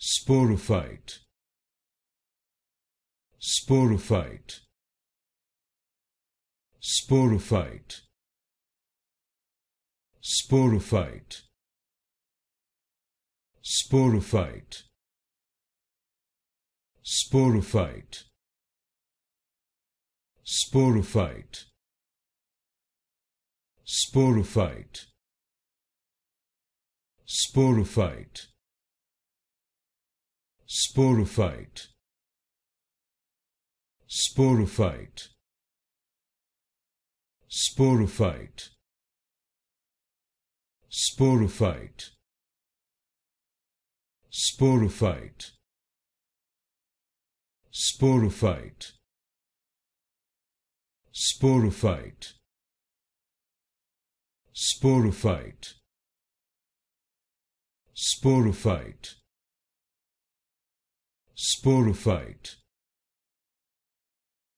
sporophyte sporophyte sporophyte sporophyte sporophyte sporophyte sporophyte sporophyte sporophyte sporophyte sporophyte sporophyte sporophyte sporophyte sporophyte sporophyte sporophyte sporophyte sporophyte